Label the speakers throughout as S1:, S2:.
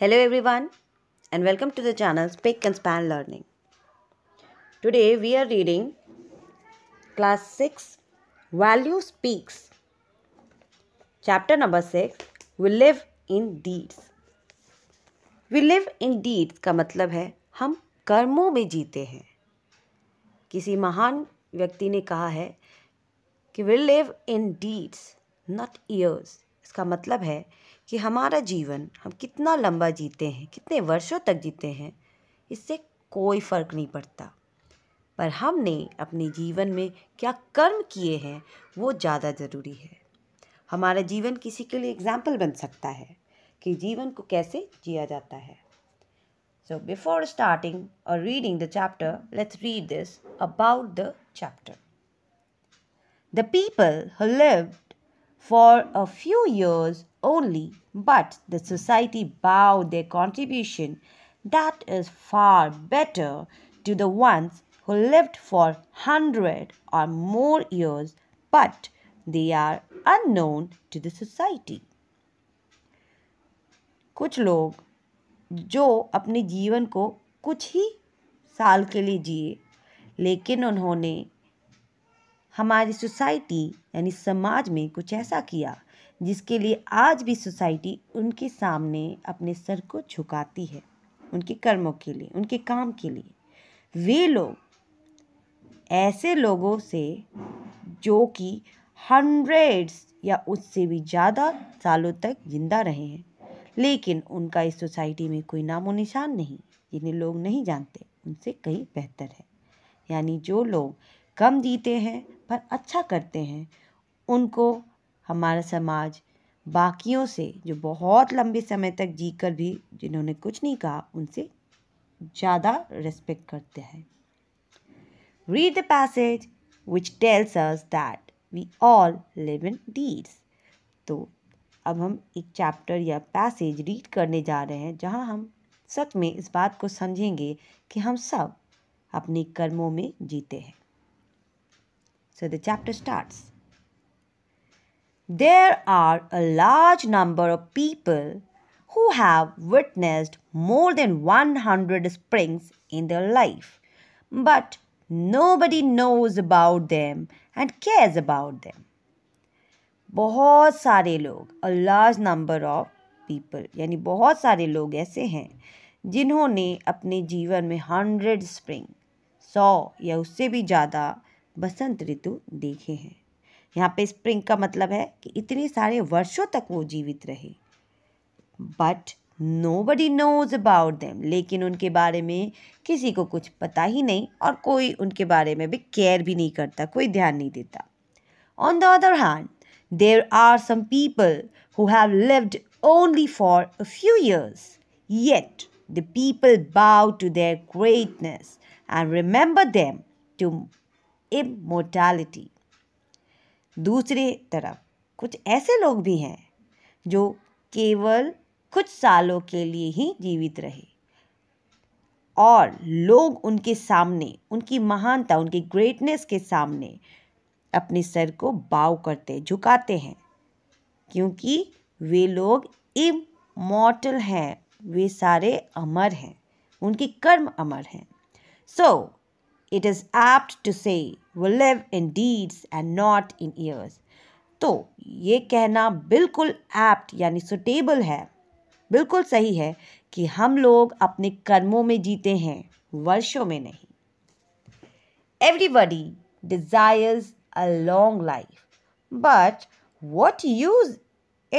S1: Hello everyone and welcome to the channel Speak and Span Learning. Today we are reading class 6 Value Speaks. Chapter number 6 We live in deeds. We live in deeds ka matlab hai hum karmon mein jeete hain kisi mahan व्यक्ति ने कहा है कि we live in deeds not years इसका मतलब है कि हमारा जीवन हम कितना लंबा जीते हैं कितने वर्षों तक जीते हैं इससे कोई फ़र्क नहीं पड़ता पर हमने अपने जीवन में क्या कर्म किए हैं वो ज़्यादा ज़रूरी है हमारा जीवन किसी के लिए एग्जाम्पल बन सकता है कि जीवन को कैसे जिया जाता है सो बिफोर स्टार्टिंग और reading the chapter let's read this about the chapter the people who live for a few years only, but the society bow their contribution that is far better to the ones who lived for hundred or more years, but they are unknown to the society. कुछ लोग जो अपने जीवन को कुछ ही साल के लिए जिए लेकिन उन्होंने हमारी सोसाइटी यानी समाज में कुछ ऐसा किया जिसके लिए आज भी सोसाइटी उनके सामने अपने सर को झुकाती है उनके कर्मों के लिए उनके काम के लिए वे लोग ऐसे लोगों से जो कि हंड्रेड्स या उससे भी ज़्यादा सालों तक जिंदा रहे हैं लेकिन उनका इस सोसाइटी में कोई नामो निशान नहीं जिन्हें लोग नहीं जानते उनसे कहीं बेहतर है यानी जो लोग कम जीते हैं पर अच्छा करते हैं उनको हमारा समाज बाकियों से जो बहुत लंबे समय तक जी कर भी जिन्होंने कुछ नहीं कहा उनसे ज़्यादा रेस्पेक्ट करते हैं read the passage which tells us that we all live in deeds तो अब हम एक चैप्टर या पैसेज रीड करने जा रहे हैं जहाँ हम सच में इस बात को समझेंगे कि हम सब अपने कर्मों में जीते हैं so the chapter starts there are a large number of people who have witnessed more than 100 springs in their life, but nobody knows about them and cares about them. बहुत सारे लोग a large number of people यानी बहुत सारे लोग ऐसे हैं जिन्होंने अपने जीवन में हंड्रेड स्प्रिंग सौ या उससे भी ज़्यादा बसंत ऋतु देखे हैं यहाँ पे स्प्रिंग का मतलब है कि इतने सारे वर्षों तक वो जीवित रहे but nobody knows about them लेकिन उनके बारे में किसी को कुछ पता ही नहीं और कोई उनके बारे में भी केयर भी नहीं करता कोई ध्यान नहीं देता on the other hand there are some people who have lived only for a few years yet the people bow to their greatness and remember them to immortality दूसरी तरफ कुछ ऐसे लोग भी हैं जो केवल कुछ सालों के लिए ही जीवित रहे और लोग उनके सामने उनकी महानता उनकी ग्रेटनेस के सामने अपने सर को बाव करते झुकाते हैं क्योंकि वे लोग इमोटल हैं वे सारे अमर हैं उनके कर्म अमर हैं so so, it is apt to say live in deeds and not in years तो ये कहना बिल्कुल एप्ट यानी सुटेबल है बिल्कुल सही है कि हम लोग अपने कर्मों में जीते हैं वर्षों में नहीं everybody desires a long life but what use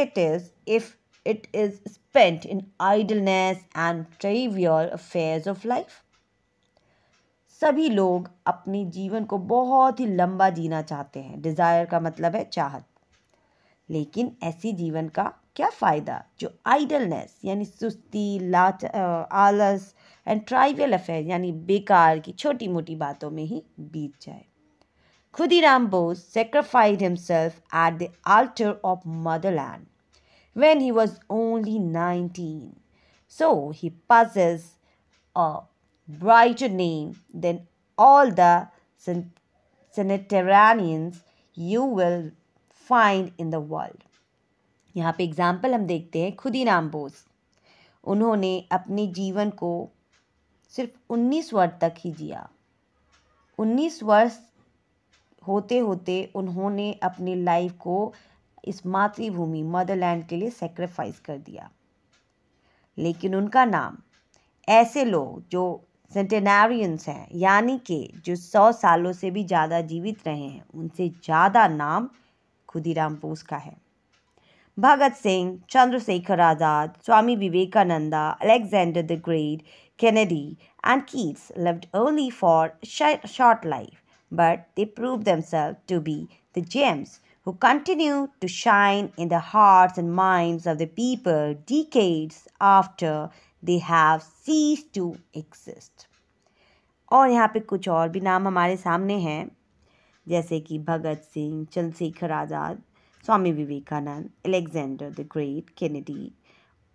S1: it is if it is spent in idleness and trivial affairs of life सभी लोग अपने जीवन को बहुत ही लंबा जीना चाहते हैं डिज़ायर का मतलब है चाहत लेकिन ऐसी जीवन का क्या फ़ायदा जो आइडलनेस यानी सुस्ती लाच आलस एंड ट्राइवल अफेयर यानी बेकार की छोटी मोटी बातों में ही बीत जाए Khudiram Ram Bose himself himself at the altar of motherland when he was only nineteen so he a brighter name than all the Sanitarians you will find in the world. यहाँ पे एग्जाम्पल हम देखते हैं खुदी खुदीराम बोस उन्होंने अपने जीवन को सिर्फ उन्नीस वर्ष तक ही जिया उन्नीस वर्ष होते होते उन्होंने अपनी लाइफ को इस मातृभूमि मदरलैंड के लिए सेक्रीफाइस कर दिया लेकिन उनका नाम ऐसे लोग जो सेंटेनारियंस हैं यानी कि जो सौ सालों से भी ज़्यादा जीवित रहे हैं उनसे ज़्यादा नाम खुदीराम बोस का है Bhagat Singh Chandrashekhar Azad Swami Vivekananda Alexander the great Kennedy and Keats loved only for short life but they prove themselves to be the gems who continue to shine in the hearts and mind of the people the after they have cease to exist और यहाँ पे कुछ और भी नाम हमारे सामने हैं जैसे कि Bhagat Singh Chandrashekhar Azad Swami Vivekanand Alexander the great Kennedy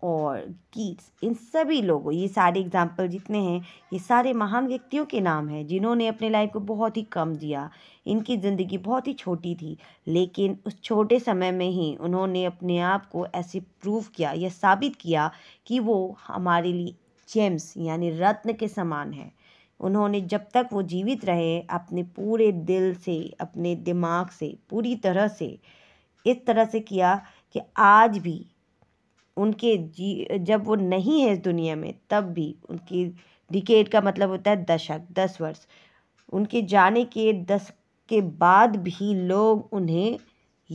S1: और कीट्स इन सभी लोगों ये सारे एग्जाम्पल जितने हैं ये सारे महान व्यक्तियों के नाम हैं जिन्होंने अपने लाइफ को बहुत ही कम जिया इनकी ज़िंदगी बहुत ही छोटी थी लेकिन उस छोटे समय में ही उन्होंने अपने आप को ऐसे प्रूव किया या साबित किया कि वो हमारे लिए जेम्स यानी रत्न के समान है उन्होंने जब तक वो जीवित रहे अपने पूरे दिल से अपने दिमाग से पूरी तरह से इस तरह से किया कि आज भी उनके जी जब वो नहीं है इस दुनिया में तब भी उनकी डिकेट का मतलब होता है दशक दस वर्ष उनके जाने के दस के बाद भी लोग उन्हें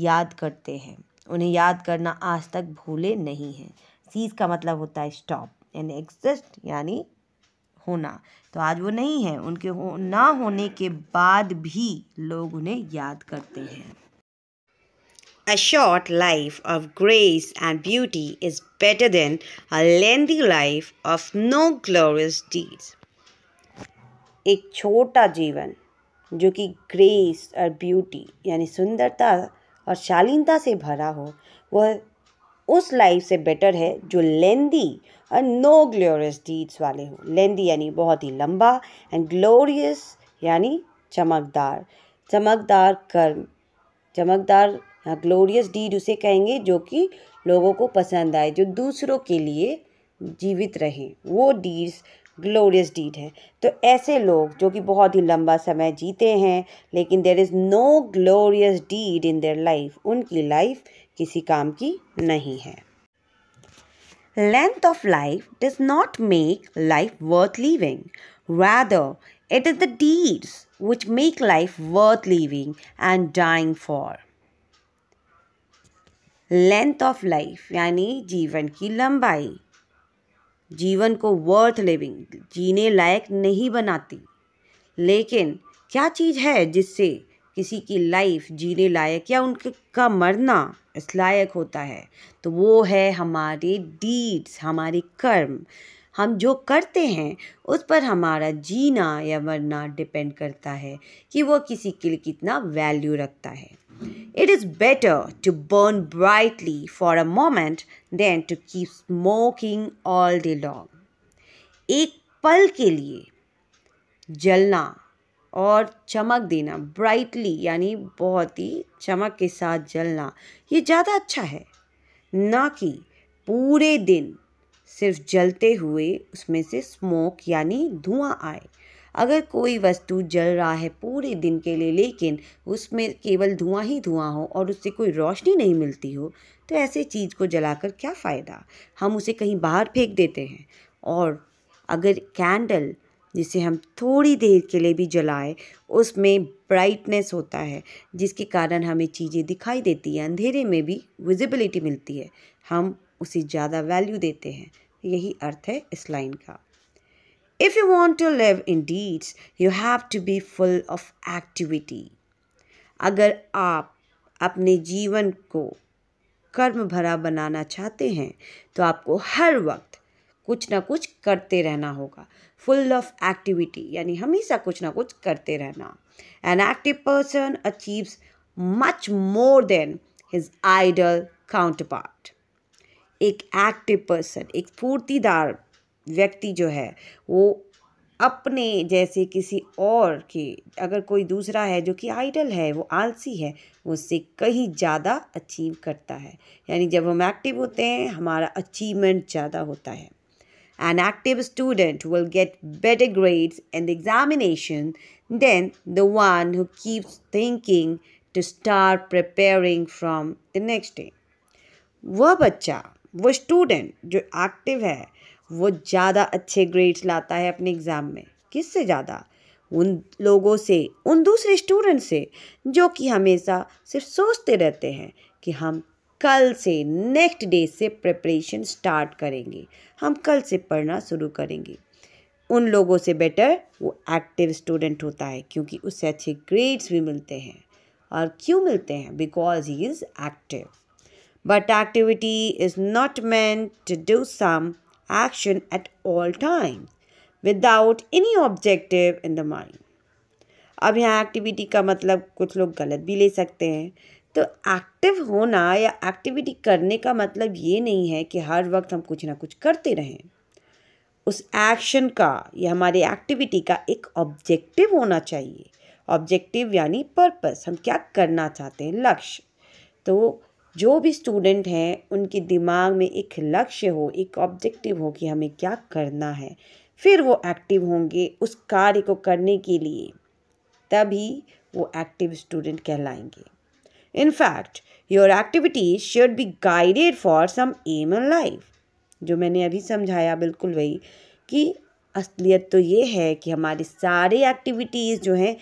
S1: याद करते हैं उन्हें याद करना आज तक भूले नहीं हैं सीज का मतलब होता है स्टॉप यानी एग्जिस्ट यानी होना तो आज वो नहीं है उनके हो ना होने के बाद भी लोग उन्हें याद करते हैं A short life of grace and beauty is better than a lengthy life of no glorious deeds. एक छोटा जीवन जो कि ग्रेस और ब्यूटी यानी सुंदरता और शालीनता से भरा हो वह उस लाइफ से बेटर है जो लेंदी और नो ग्लोरियस डीड्स वाले हो लेंदी यानी बहुत ही लंबा एंड ग्लोरियस यानी चमकदार चमकदार कर्म चमकदार हाँ ग्लोरियस डीड उसे कहेंगे जो कि लोगों को पसंद आए जो दूसरों के लिए जीवित रहें वो डीड्स ग्लोरियस डीड है तो ऐसे लोग जो कि बहुत ही लंबा समय जीते हैं लेकिन there is no glorious deed in their life उनकी लाइफ किसी काम की नहीं है length of life does not make life worth living Rather, it is the deeds which make life worth living and dying for length of life यानी जीवन की लंबाई जीवन को वर्थ लिविंग जीने लायक नहीं बनाती लेकिन क्या चीज़ है जिससे किसी की लाइफ जीने लायक या उनके का मरना इस लायक होता है तो वो है हमारे डीड्स हमारे कर्म हम जो करते हैं उस पर हमारा जीना या मरना डिपेंड करता है कि वो किसी के लिए कितना वैल्यू रखता है it is better to burn brightly for a moment than to keep smoking all the long एक पल के लिए जलना और चमक देना ब्राइटली यानी बहुत ही चमक के साथ जलना ये ज़्यादा अच्छा है ना कि पूरे दिन सिर्फ जलते हुए उसमें से स्मोक यानी धुआं आए अगर कोई वस्तु जल रहा है पूरे दिन के लिए लेकिन उसमें केवल धुआं ही धुआं हो और उससे कोई रोशनी नहीं मिलती हो तो ऐसे चीज़ को जलाकर क्या फ़ायदा हम उसे कहीं बाहर फेंक देते हैं और अगर कैंडल जिसे हम थोड़ी देर के लिए भी जलाए उसमें ब्राइटनेस होता है जिसके कारण हमें चीज़ें दिखाई देती हैं अंधेरे में भी विजिबिलिटी मिलती है हम उसे ज़्यादा वैल्यू देते हैं यही अर्थ है इस लाइन का if you want to live in deeds you have to be full of activity अगर आप अपने जीवन को कर्म भरा बनाना चाहते हैं तो आपको हर वक्त कुछ ना कुछ करते रहना होगा फुल ऑफ एक्टिविटी यानी हमेशा कुछ ना कुछ करते रहना an active person achieves much more than his idle counterpart एक एक्टिव पर्सन एक फूर्तीदार व्यक्ति जो है वो अपने जैसे किसी और के अगर कोई दूसरा है जो कि आइडल है वो आलसी है वो उससे कहीं ज़्यादा अचीव करता है यानी जब हम एक्टिव होते हैं हमारा अचीवमेंट ज़्यादा होता है an active student will get better grades and examination than the one who keeps thinking to start preparing from the next day वह बच्चा वो स्टूडेंट जो एक्टिव है वो ज़्यादा अच्छे ग्रेड्स लाता है अपने एग्ज़ाम में किससे ज़्यादा उन लोगों से उन दूसरे स्टूडेंट से जो कि हमेशा सिर्फ सोचते रहते हैं कि हम कल से नेक्स्ट डे से प्रिपरेशन स्टार्ट करेंगे हम कल से पढ़ना शुरू करेंगे उन लोगों से बेटर वो एक्टिव स्टूडेंट होता है क्योंकि उससे अच्छे ग्रेड्स भी मिलते हैं और क्यों मिलते हैं because he is active But activity is not meant to do some action at all times without any objective in the mind. अब यहाँ एक्टिविटी का मतलब कुछ लोग गलत भी ले सकते हैं तो एक्टिव होना या एक्टिविटी करने का मतलब ये नहीं है कि हर वक्त हम कुछ ना कुछ करते रहें उस एक्शन का या हमारे एक्टिविटी का एक ऑब्जेक्टिव होना चाहिए ऑब्जेक्टिव यानी पर्पस हम क्या करना चाहते हैं लक्ष्य तो जो भी स्टूडेंट हैं उनके दिमाग में एक लक्ष्य हो एक ऑब्जेक्टिव हो कि हमें क्या करना है फिर वो एक्टिव होंगे उस कार्य को करने के लिए तभी वो एक्टिव स्टूडेंट कहलाएंगे in fact your activities should be guided for some aim in life जो मैंने अभी समझाया बिल्कुल वही कि असलियत तो ये है कि हमारी सारे एक्टिविटीज़ जो हैं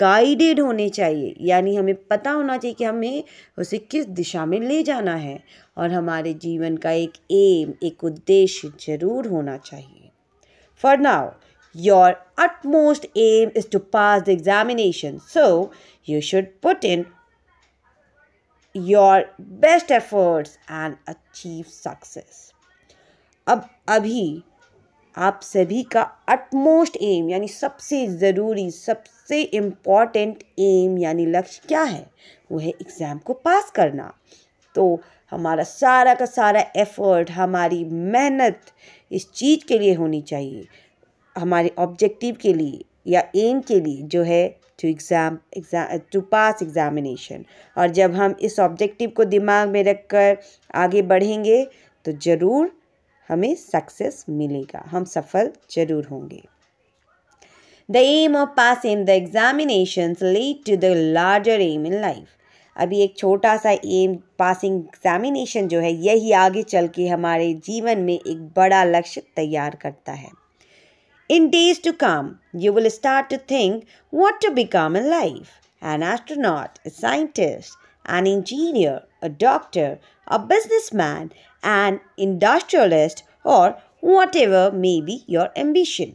S1: गाइडेड होने चाहिए यानी हमें पता होना चाहिए कि हमें उसे किस दिशा में ले जाना है और हमारे जीवन का एक एम एक उद्देश्य जरूर होना चाहिए for now your utmost aim is to pass the examination so you should put in your best efforts and achieve success अब अभी आप सभी का अटमोस्ट एम यानी सबसे ज़रूरी सबसे इम्पॉर्टेंट एम यानी लक्ष्य क्या है वो है एग्ज़ाम को पास करना तो हमारा सारा का सारा एफर्ट हमारी मेहनत इस चीज़ के लिए होनी चाहिए हमारे ऑब्जेक्टिव के लिए या एम के लिए जो है to exam exam to pass examination और जब हम इस ऑब्जेक्टिव को दिमाग में रख कर आगे बढ़ेंगे तो ज़रूर हमें सक्सेस मिलेगा हम सफल जरूर होंगे the aim of passing the examination lead to the larger aim in life अभी एक छोटा सा एम पासिंग एग्जामिनेशन जो है यही आगे चल के हमारे जीवन में एक बड़ा लक्ष्य तैयार करता है in days to come you will start to think what to become in life an astronaut scientist an engineer, a doctor, a businessman, an industrialist or whatever may be your ambition.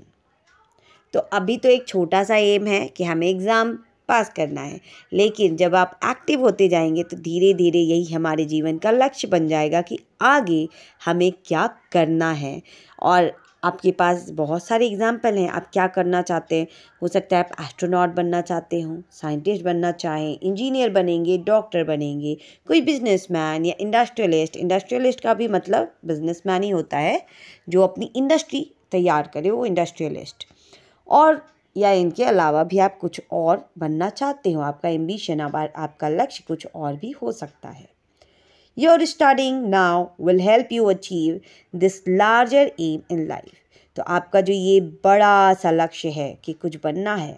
S1: तो अभी तो एक छोटा सा M है कि हमें exam pass करना है लेकिन जब आप एक्टिव होते जाएंगे तो धीरे धीरे यही हमारे जीवन का लक्ष्य बन जाएगा कि आगे हमें क्या करना है और आपके पास बहुत सारे एग्ज़ाम्पल हैं आप क्या करना चाहते हैं हो सकता है आप एस्ट्रोनॉट बनना चाहते हो साइंटिस्ट बनना चाहें इंजीनियर बनेंगे डॉक्टर बनेंगे कोई बिजनेसमैन या इंडस्ट्रियलिस्ट इंडस्ट्रियलिस्ट का भी मतलब बिजनेसमैन ही होता है जो अपनी इंडस्ट्री तैयार करे वो इंडस्ट्रियलिस्ट और या इनके अलावा भी आप कुछ और बनना चाहते हो आपका एम्बिशन आपका लक्ष्य कुछ और भी हो सकता है your starting now will help you achieve this larger aim in life तो आपका जो ये बड़ा सा लक्ष्य है कि कुछ बनना है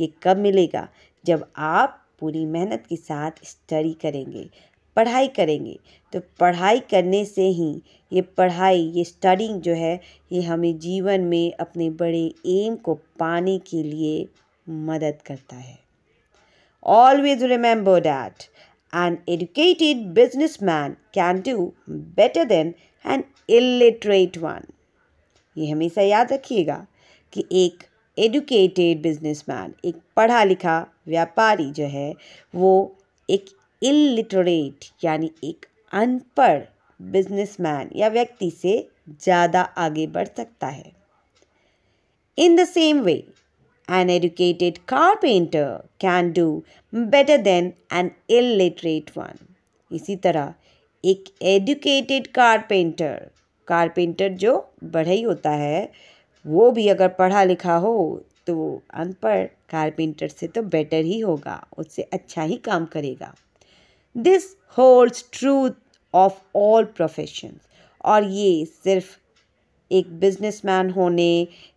S1: ये कब मिलेगा जब आप पूरी मेहनत के साथ स्टडी करेंगे पढ़ाई करेंगे तो पढ़ाई करने से ही ये पढ़ाई ये स्टडिंग जो है ये हमें जीवन में अपने बड़े एम को पाने के लिए मदद करता है always remember that An educated businessman can do better than an illiterate one. ये हमेशा याद रखिएगा कि एक एडुकेटेड बिजनेसमैन एक पढ़ा लिखा व्यापारी जो है वो एक इलिटरेट यानी एक अनपढ़ बिजनेसमैन या व्यक्ति से ज़्यादा आगे बढ़ सकता है in the same way An educated carpenter can do better than an illiterate one. इसी तरह एक एजुकेटेड कारपेंटर कारपेंटर जो बढ़ई होता है वो भी अगर पढ़ा लिखा हो तो अनपढ़ कारपेंटर से तो बेटर ही होगा उससे अच्छा ही काम करेगा this holds truth of all profession और ये सिर्फ एक बिजनेसमैन होने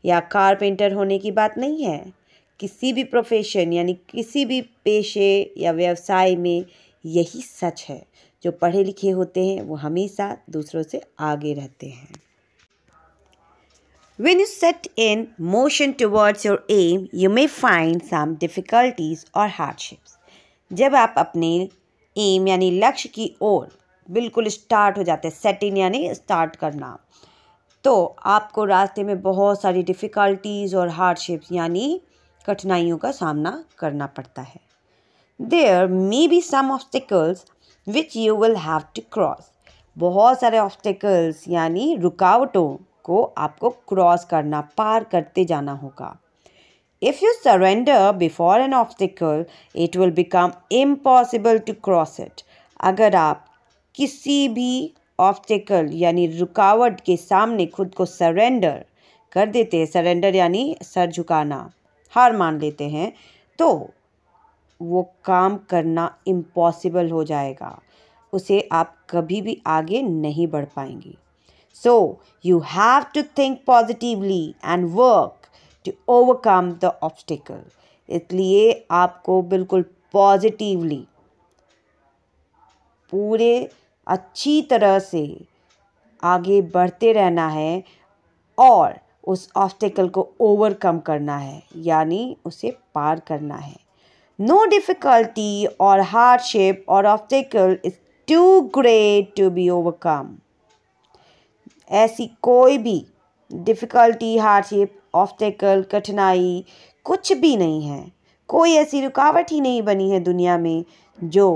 S1: या कारपेंटर होने की बात नहीं है किसी भी प्रोफेशन यानी किसी भी पेशे या व्यवसाय में यही सच है जो पढ़े लिखे होते हैं वो हमेशा दूसरों से आगे रहते हैं When you set in motion towards your aim, you may find some difficulties or hardships. जब आप अपने एम यानी लक्ष्य की ओर बिल्कुल स्टार्ट हो जाते हैं सेट इन यानी स्टार्ट करना तो आपको रास्ते में बहुत सारी डिफ़िकल्टीज़ और हार्डशिप्स यानी कठिनाइयों का सामना करना पड़ता है there may be some obstacles which you will have to cross बहुत सारे ऑब्स्टिकल्स यानी रुकावटों को आपको क्रॉस करना पार करते जाना होगा If you surrender before an obstacle, it will become impossible to cross it. अगर आप किसी भी ऑब्स्टिकल यानी रुकावट के सामने खुद को सरेंडर कर देते हैं सरेंडर यानी सर झुकाना हार मान लेते हैं तो वो काम करना इम्पॉसिबल हो जाएगा उसे आप कभी भी आगे नहीं बढ़ पाएंगे so you have to think positively and work to overcome the obstacle इसलिए आपको बिल्कुल पॉजिटिवली पूरे अच्छी तरह से आगे बढ़ते रहना है और उस ऑब्स्टेकल को ओवरकम करना है यानी उसे पार करना है नो डिफ़िकल्टी और हार्डशिप और obstacle is too great to be overcome ऐसी कोई भी डिफ़िकल्टी हार्डशिप ऑब्स्टेकल कठिनाई कुछ भी नहीं है कोई ऐसी रुकावट ही नहीं बनी है दुनिया में जो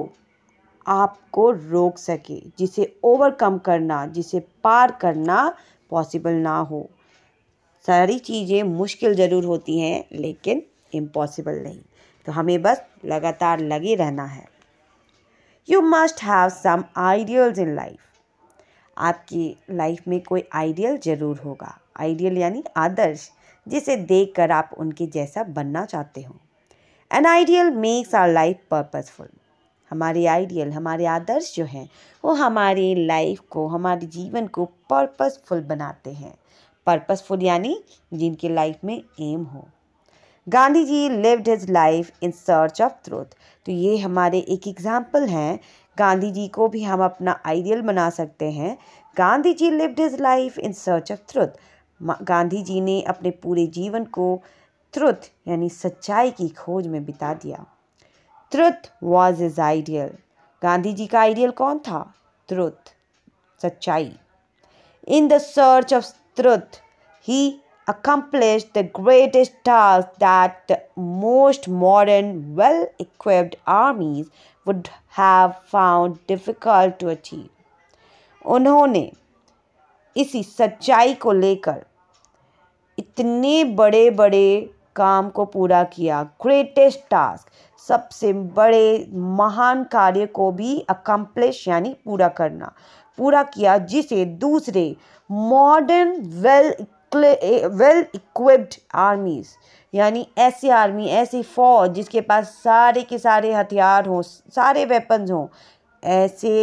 S1: आपको रोक सके जिसे ओवरकम करना जिसे पार करना पॉसिबल ना हो सारी चीज़ें मुश्किल ज़रूर होती हैं लेकिन इम्पॉसिबल नहीं तो हमें बस लगातार लगे रहना है you must have some ideals in life आपकी लाइफ में कोई आइडियल ज़रूर होगा आइडियल यानी आदर्श जिसे देखकर आप उनके जैसा बनना चाहते हो an ideal makes our life purposeful हमारे आइडियल हमारे आदर्श जो हैं वो हमारे लाइफ को हमारे जीवन को पर्पसफुल बनाते हैं पर्पसफुल यानी जिनके लाइफ में एम हो Gandhi ji lived his life in search of truth तो ये हमारे एक एग्ज़ाम्पल हैं गांधी जी को भी हम अपना आइडियल बना सकते हैं Gandhi ji lived his life in search of truth Gandhi ji ने अपने पूरे जीवन को ट्रुथ यानी सच्चाई की खोज में बिता दिया truth was his ideal Gandhi ji का आइडियल कौन था ट्रुथ सच्चाई in the search of truth ही accomplished the greatest task that the most modern, well equipped armies would have found difficult to achieve. उन्होंने इसी सच्चाई को लेकर इतने बड़े बड़े काम को पूरा किया ग्रेटेस्ट टास्क सबसे बड़े महान कार्य को भी अकम्प्लिश यानी पूरा करना पूरा किया जिसे दूसरे modern well well equipped armies यानी ऐसी आर्मी ऐसी फौज जिसके पास सारे के सारे हथियार हों सारे वेपन्स हों ऐसे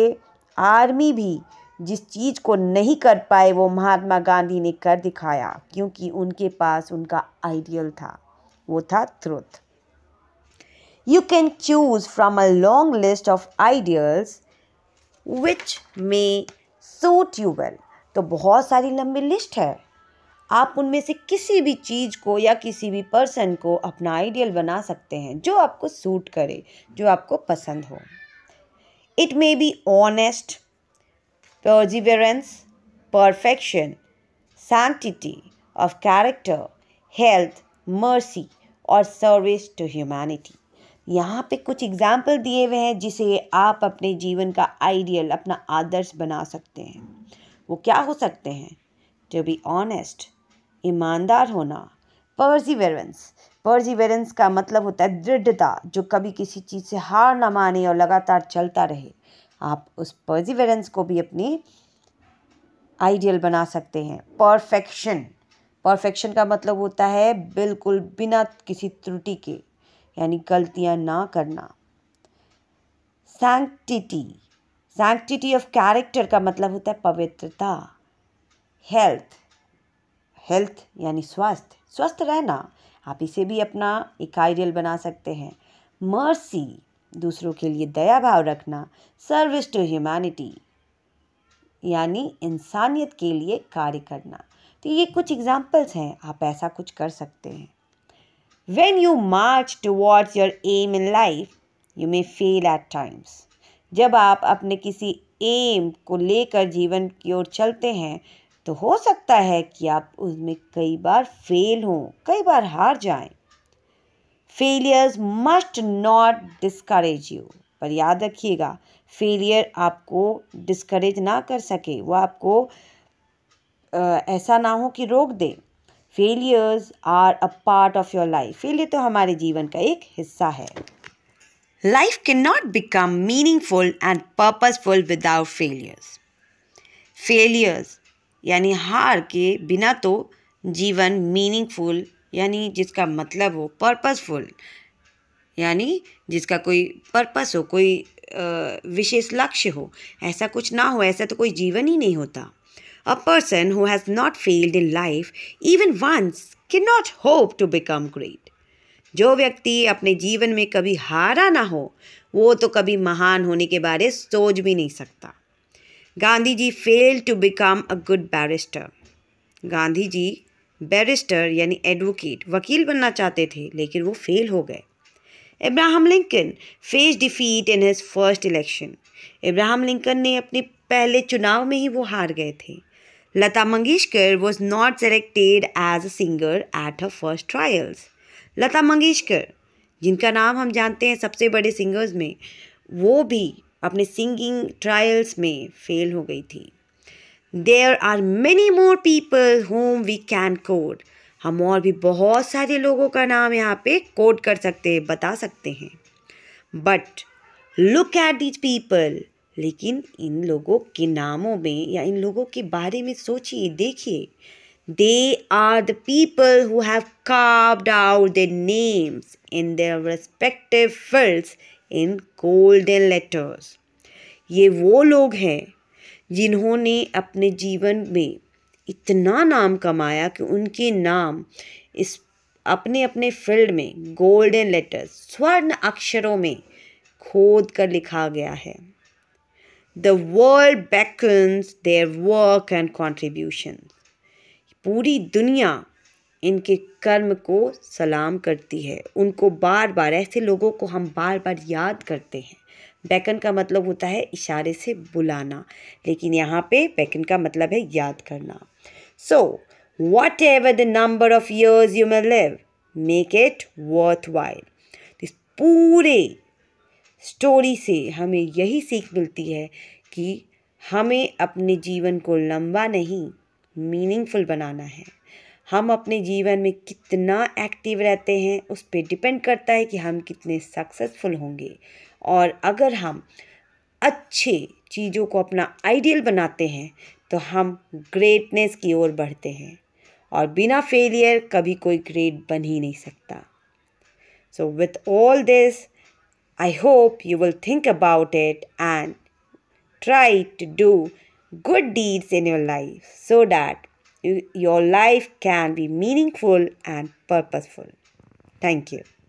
S1: आर्मी भी जिस चीज़ को नहीं कर पाए वो महात्मा गांधी ने कर दिखाया क्योंकि उनके पास उनका आइडियल था वो था truth you can choose from a long list of ideals which may suit you well तो बहुत सारी लंबी लिस्ट है आप उनमें से किसी भी चीज़ को या किसी भी पर्सन को अपना आइडियल बना सकते हैं जो आपको सूट करे जो आपको पसंद हो it may be honest perseverance, perfection, sanctity of character, health, mercy और सर्विस टू humanity. यहाँ पे कुछ एग्जाम्पल दिए हुए हैं जिसे आप अपने जीवन का आइडियल अपना आदर्श बना सकते हैं वो क्या हो सकते हैं टू बी ऑनेस्ट ईमानदार होना परजिवेरेंस परजिवेरेंस का मतलब होता है दृढ़ता जो कभी किसी चीज़ से हार ना माने और लगातार चलता रहे आप उस पर्जिवरेंस को भी अपनी आइडियल बना सकते हैं परफेक्शन परफेक्शन का मतलब होता है बिल्कुल बिना किसी त्रुटि के यानी गलतियां ना करना सैंक्टिटी सैंक्टिटी ऑफ कैरेक्टर का मतलब होता है पवित्रता हेल्थ हेल्थ यानी स्वास्थ्य स्वस्थ रहना आप इसे भी अपना एक आइडियल बना सकते हैं मर्सी दूसरों के लिए दया भाव रखना सर्विस टू ह्यूमैनिटी यानी इंसानियत के लिए कार्य करना तो ये कुछ एग्जाम्पल्स हैं आप ऐसा कुछ कर सकते हैं when you march towards your aim in life you may fail at times जब आप अपने किसी एम को लेकर जीवन की ओर चलते हैं तो हो सकता है कि आप उसमें कई बार फेल हों कई बार हार जाएं failures must not discourage you पर याद रखिएगा फेलियर आपको डिस्करेज ना कर सके वो आपको आ, ऐसा ना हो कि रोक दे failures are a part of your life failure तो हमारे जीवन का एक हिस्सा है life can not become meaningful and purposeful without failures failures यानी हार के बिना तो जीवन मीनिंगफुल यानी जिसका मतलब हो पर्पसफुल यानी जिसका कोई पर्पस हो कोई विशेष लक्ष्य हो ऐसा कुछ ना हो ऐसा तो कोई जीवन ही नहीं होता a person who has not failed in life even once can not hope to become great जो व्यक्ति अपने जीवन में कभी हारा ना हो वो तो कभी महान होने के बारे सोच भी नहीं सकता Gandhi ji fail to become a good barrister Gandhi ji barrister यानी एडवोकेट वकील बनना चाहते थे लेकिन वो फेल हो गए Abraham Lincoln face defeat in his first election Abraham Lincoln ने अपने पहले चुनाव में ही वो हार गए थे Lata Mangeshkar was not selected as a singer at a first trials Lata Mangeshkar जिनका नाम हम जानते हैं सबसे बड़े सिंगर्स में वो भी अपने सिंगिंग ट्रायल्स में फेल हो गई थी there are many more people whom we can quote हम और भी बहुत सारे लोगों का नाम यहाँ पे कोड कर सकते हैं बता सकते हैं but look at these people लेकिन इन लोगों के नामों में या इन लोगों के बारे में सोचिए देखिए they are the people who have carved out the names in their respective fields in golden letters ये वो लोग हैं जिन्होंने अपने जीवन में इतना नाम कमाया कि उनके नाम इस अपने अपने फील्ड में गोल्डन लेटर्स स्वर्ण अक्षरों में खोद कर लिखा गया है the world beckons their work and contribution पूरी दुनिया इनके कर्म को सलाम करती है उनको बार बार ऐसे लोगों को हम बार बार याद करते हैं बैकन का मतलब होता है इशारे से बुलाना लेकिन यहाँ पे बैकन का मतलब है याद करना so whatever the number of years you may live make it worthwhile पूरे स्टोरी से हमें यही सीख मिलती है कि हमें अपने जीवन को लंबा नहीं मीनिंगफुल बनाना है हम अपने जीवन में कितना एक्टिव रहते हैं उस पर डिपेंड करता है कि हम कितने सक्सेसफुल होंगे और अगर हम अच्छे चीज़ों को अपना आइडियल बनाते हैं तो हम ग्रेटनेस की ओर बढ़ते हैं और बिना फेलियर कभी कोई ग्रेट बन ही नहीं सकता so with all this I hope you will think about it and try to do good deeds in your life so that you, your life can be meaningful and purposeful. Thank you.